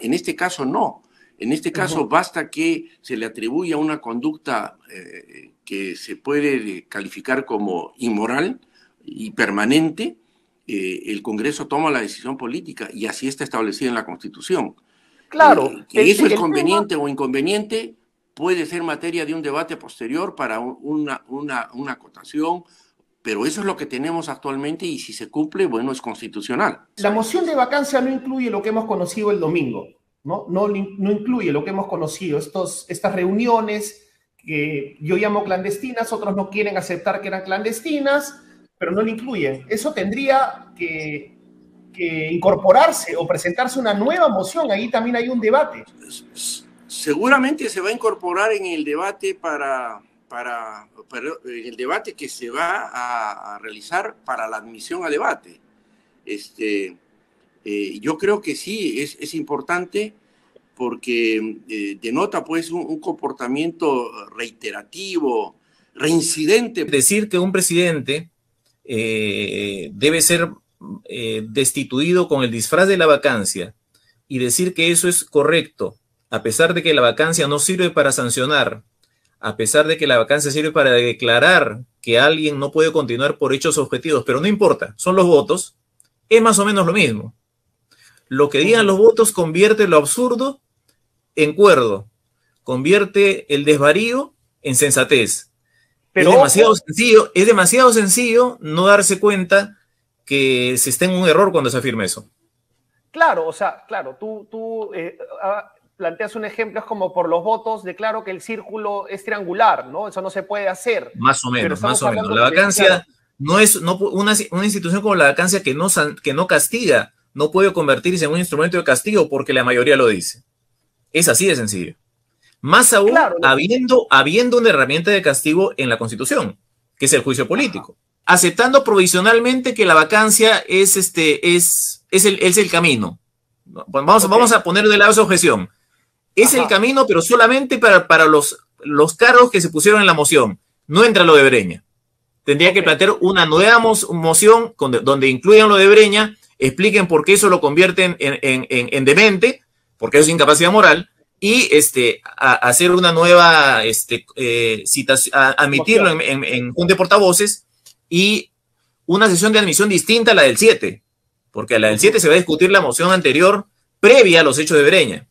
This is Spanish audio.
En este caso no. En este caso basta que se le atribuya una conducta eh, que se puede eh, calificar como inmoral y permanente, eh, el Congreso toma la decisión política y así está establecida en la Constitución. Claro. que eso es conveniente o inconveniente puede ser materia de un debate posterior para una acotación pero eso es lo que tenemos actualmente y si se cumple, bueno, es constitucional. La moción de vacancia no incluye lo que hemos conocido el domingo, ¿no? No, incluye lo que hemos conocido, estos, estas reuniones que yo llamo clandestinas, otros no quieren aceptar que eran clandestinas, pero no lo incluyen. Eso tendría que, que incorporarse o presentarse una nueva moción, ahí también hay un debate. Seguramente se va a incorporar en el debate para para, el debate que se va a, realizar para la admisión a debate. Este, eh, yo creo que sí, es, importante porque eh, denota pues un, comportamiento reiterativo, reincidente. Decir que un presidente eh, debe ser destituido con el disfraz de la vacancia y decir que eso es correcto, a pesar de que la vacancia no sirve para sancionar a pesar de que la vacancia sirve para declarar que alguien no puede continuar por hechos objetivos, pero no importa, son los votos, es más o menos lo mismo. Lo que digan los votos convierte lo absurdo en cuerdo, convierte el desvarío en sensatez. Pero es demasiado sencillo, es demasiado sencillo no darse cuenta que se está en un error cuando se afirma eso. Claro, o sea, claro, tú, tú eh, ah, planteas un ejemplo, es como por los votos, declaro que el círculo es triangular, ¿no? Eso no se puede hacer. Más o menos, más o menos. La vacancia no es no, una, institución como la vacancia que no, que no castiga, no puede convertirse en un instrumento de castigo porque la mayoría lo dice. Es así de sencillo. Más aún, habiendo, habiendo una herramienta de castigo en la Constitución, que es el juicio político. Aceptando provisionalmente que la vacancia es, este, es, es, el, es el camino. Vamos, vamos a poner de lado esa objeción es el camino, pero solamente para, para los, los cargos que se pusieron en la moción. No entra lo de Breña. Tendría que plantear una nueva moción donde, incluyan lo de Breña, expliquen por qué eso lo convierten en, demente, porque eso es incapacidad moral, y este, hacer una nueva este, eh, citación, admitirlo en, en un de portavoces y una sesión de admisión distinta a la del 7, porque a la del 7 se va a discutir la moción anterior previa a los hechos de Breña.